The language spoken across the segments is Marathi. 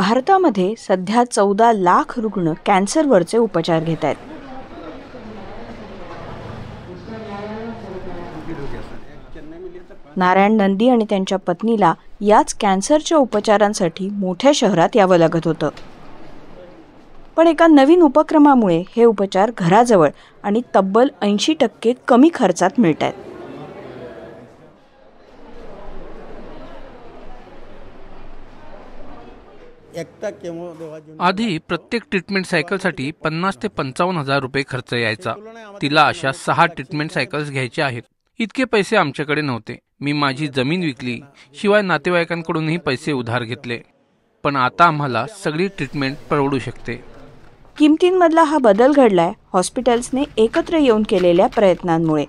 भारतामध्ये सध्या चौदा लाख रुग्ण कॅन्सरवरचे उपचार घेत आहेत नारायण नंदी आणि त्यांच्या पत्नीला याच कॅन्सरच्या उपचारांसाठी मोठ्या शहरात यावं लागत होतं पण एका नवीन उपक्रमामुळे हे उपचार घराजवळ आणि तब्बल ऐंशी टक्के कमी खर्चात मिळत आहेत आधी प्रत्येक ट्रीटमेंट सायकलसाठी पन्नास ते पंचावन्न हजार रुपये खर्च यायचा तिला अशा सहा ट्रीटमेंट सायकल्स घ्यायच्या आहेत इतके पैसे आमच्याकडे नव्हते मी माझी जमीन विकली शिवाय नातेवाईकांकडूनही पैसे उधार घेतले पण आता आम्हाला सगळी ट्रीटमेंट परवडू शकते किमतींमधला हा बदल घडलाय हॉस्पिटल्सने एकत्र येऊन केलेल्या प्रयत्नांमुळे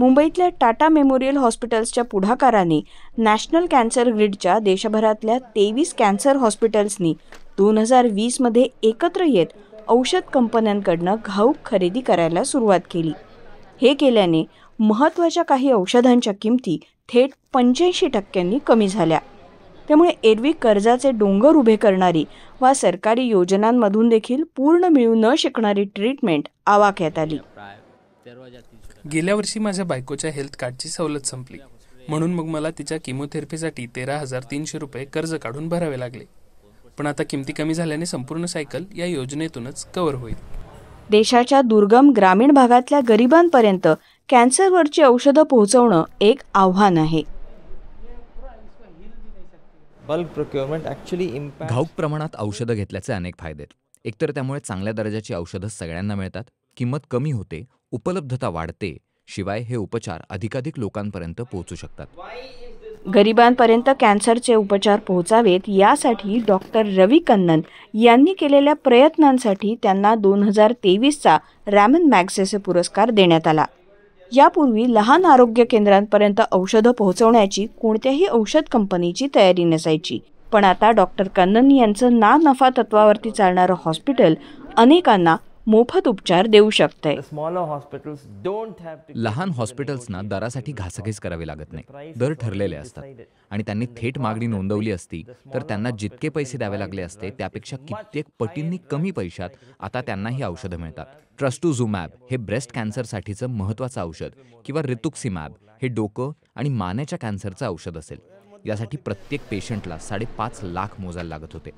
मुंबईतल्या टाटा मेमोरियल हॉस्पिटल्सच्या पुढाकाराने नॅशनल कॅन्सर ग्रिडच्या देशभरातल्या तेवीस कॅन्सर हॉस्पिटल्सनी दोन हजार वीसमध्ये एकत्र येत औषध कंपन्यांकडनं घाऊक खरेदी करायला सुरुवात केली हे केल्याने महत्त्वाच्या काही औषधांच्या किमती थेट पंच्याऐंशी टक्क्यांनी कमी झाल्या त्यामुळे एरवी कर्जाचे डोंगर उभे करणारी वा सरकारी योजनांमधून देखील पूर्ण मिळू न शकणारी ट्रीटमेंट आवाक्यात आली गेल्या वर्षी माझ्या बायकोच्या हेल्थ कार्डची सवलत संपली म्हणून मग मला तिच्या किमोथेरपीसाठी तेरा हजार तीनशे रुपये कर्ज काढून भरावे लागले पण आता किमती कमी झाल्याने संपूर्ण सायकल या योजनेतूनच कव्हर होईल देशाच्या दुर्गम ग्रामीण भागातल्या गरिबांपर्यंत कॅन्सरवरची औषधं पोहोचवणं एक आव्हान आहे घाऊक प्रमाणात औषधं घेतल्याचे अनेक फायदे आहेत एकतर त्यामुळे चांगल्या दर्जाची औषधं सगळ्यांना मिळतात किंमत कमी होते उपलब्धता वाढते शिवाय हे उपचार अधिकाधिक लोकांपर्यंत पोहोचू शकतात गरिबांपर्यंत कॅन्सरचे उपचार पोहोचावेत यासाठी डॉक्टर रवी कन्नन यांनी केलेल्या प्रयत्नांसाठी त्यांना दोन हजार तेवीसचा रॅमन मॅग्सेसे पुरस्कार देण्यात आला यापूर्वी लहान आरोग्य केंद्रांपर्यंत औषधं पोहोचवण्याची कोणत्याही औषध कंपनीची तयारी नसायची पण आता डॉक्टर कन्नन यांचं ना नफा तत्वावरती चालणारं हॉस्पिटल अनेकांना मोफत उपचार देऊ शकते लहान हॉस्पिटल्सना दरासाठी घासघीस करावी लागत नाही दर ठरलेले असतात आणि त्यांनी थेट मागणी नोंदवली असती तर त्यांना जितके पैसे द्यावे लागले असते त्यापेक्षा कित्येक पटींनी कमी पैशात आता त्यांना ही औषधं मिळतात ट्रस्टुझुमॅब हे ब्रेस्ट कॅन्सरसाठीचं महत्वाचं औषध किंवा मॅब हे डोकं आणि मानेच्या कॅन्सरचं औषध असेल यासाठी प्रत्येक पेशंटला साडेपाच लाख मोजायला लागत होते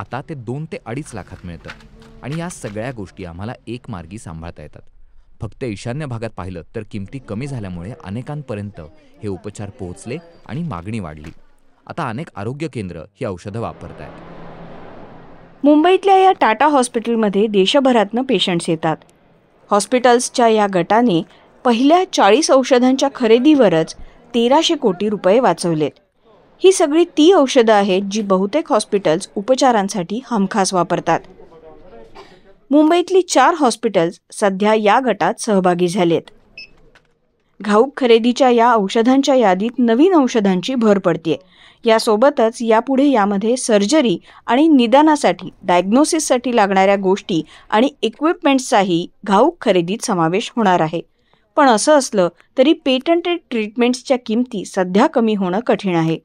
आता ते दोन ते अडीच लाखात मिळतं आणि या सगळ्या गोष्टी आम्हाला एक मार्गी सांभाळता येतात फक्त ईशान्य भागात पाहिलं तर किमती कमी झाल्यामुळे अनेकांपर्यंत हे उपचार पोहोचले आणि मागणी वाढली आता अनेक आरोग्य केंद्र ही औषधं वापरत आहेत मुंबईतल्या या टाटा हॉस्पिटलमध्ये देशभरातनं पेशंट्स येतात हॉस्पिटल्सच्या या गटाने पहिल्या चाळीस औषधांच्या खरेदीवरच तेराशे कोटी रुपये वाचवलेत ही सगळी ती औषधं आहेत जी बहुतेक हॉस्पिटल्स उपचारांसाठी हमखास वापरतात मुंबईतली चार हॉस्पिटल्स सध्या या गटात सहभागी झालेत घाऊक खरेदीच्या या औषधांच्या यादीत नवीन औषधांची भर पडते यासोबतच यापुढे यामध्ये सर्जरी आणि निदानासाठी डायग्नोसिससाठी लागणाऱ्या गोष्टी आणि इक्विपमेंट्सचाही घाऊक खरेदीत समावेश होणार आहे पण असं असलं तरी पेटंटेड ट्रीटमेंट्सच्या किमती सध्या कमी होणं कठीण आहे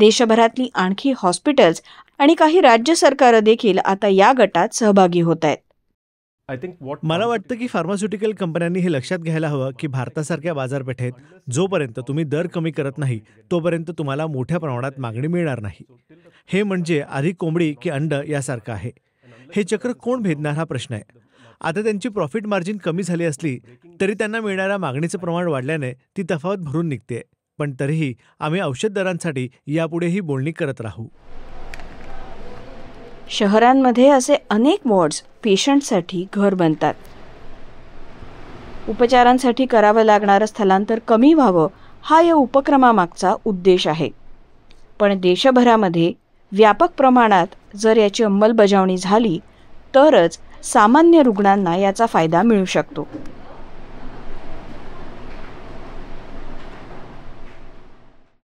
देशभरातली आणखी हॉस्पिटल्स आणि काही राज्य सरकारं देखील आता या गटात सहभागी होत आहेत आय थिंक वॉट मला वाटतं की फार्मास्युटिकल कंपन्यांनी हे लक्षात घ्यायला हवं की भारतासारख्या बाजारपेठेत जोपर्यंत तुम्ही दर कमी करत नाही तोपर्यंत तुम्हाला मोठ्या प्रमाणात मागणी मिळणार नाही हे म्हणजे आधी कोंबडी की अंड यासारखं आहे हे चक्र कोण भेदणार हा प्रश्न आहे आता त्यांची प्रॉफिट मार्जिन कमी झाली असली तरी त्यांना मिळणाऱ्या मागणीचं प्रमाण वाढल्याने ती तफावत भरून निघते पण तरीही आम्ही औषध दरांसाठी यापुढेही बोलणी करत राहू शहरांमध्ये असे अनेक वॉर्ड्स पेशंटसाठी घर बनतात उपचारांसाठी करावं लागणारं स्थलांतर कमी व्हावं हा या उपक्रमामागचा उद्देश आहे पण देशभरामध्ये व्यापक प्रमाणात जर याची अंमलबजावणी झाली तरच सामान्य रुग्णांना याचा फायदा मिळू शकतो